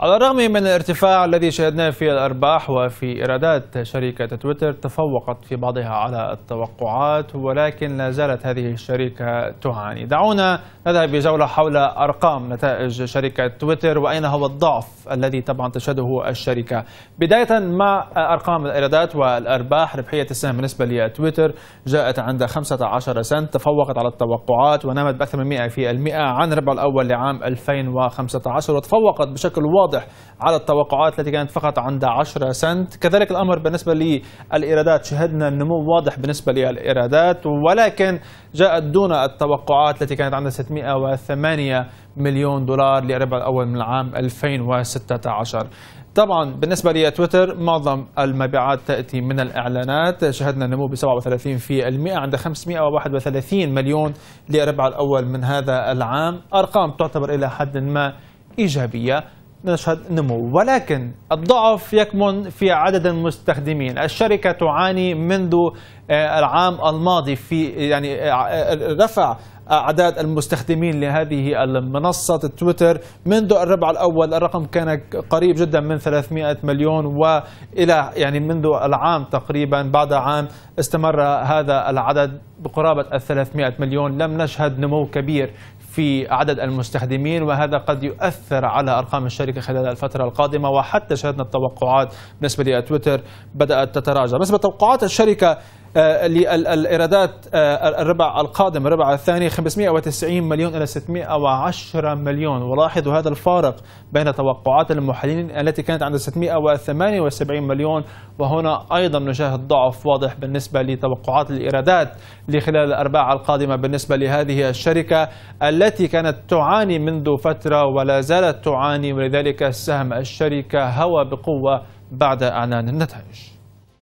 على الرغم من الارتفاع الذي شهدناه في الأرباح وفي إيرادات شركة تويتر تفوقت في بعضها على التوقعات ولكن لا زالت هذه الشركة تعاني دعونا نذهب بجولة حول أرقام نتائج شركة تويتر وأين هو الضعف الذي طبعا تشهده الشركة بداية مع أرقام الإيرادات والأرباح ربحية السهم بالنسبة لتويتر جاءت عند 15 سنت تفوقت على التوقعات ونمت بأكثر من 100% عن الربع الأول لعام 2015 وتفوقت بشكل واضح واضح على التوقعات التي كانت فقط عند 10 سنت كذلك الأمر بالنسبة للإيرادات شهدنا نمو واضح بالنسبة للإيرادات ولكن جاءت دون التوقعات التي كانت عند 608 مليون دولار للربع الأول من العام 2016 طبعا بالنسبه لتويتر معظم المبيعات تاتي من الاعلانات شهدنا نمو ب 37% عند 531 مليون للربع الاول من هذا العام ارقام تعتبر الى حد ما ايجابيه نشهد نمو ولكن الضعف يكمن في عدد المستخدمين الشركة تعاني منذ آه، العام الماضي في يعني آه، آه، رفع اعداد المستخدمين لهذه المنصه تويتر منذ الربع الاول الرقم كان قريب جدا من 300 مليون والى يعني منذ العام تقريبا بعد عام استمر هذا العدد بقرابه 300 مليون لم نشهد نمو كبير في عدد المستخدمين وهذا قد يؤثر على أرقام الشركة خلال الفترة القادمة وحتى شهدنا التوقعات بالنسبة لتويتر بدأت تتراجع بالنسبة لتوقعات الشركة آه، للايرادات آه، الربع القادم الربع الثاني 590 مليون الى 610 مليون ولاحظوا هذا الفارق بين توقعات المحللين التي كانت عند 678 مليون وهنا ايضا نشاهد ضعف واضح بالنسبه لتوقعات الايرادات لخلال الارباع القادمه بالنسبه لهذه الشركه التي كانت تعاني منذ فتره ولا زالت تعاني ولذلك سهم الشركه هوى بقوه بعد اعلان النتائج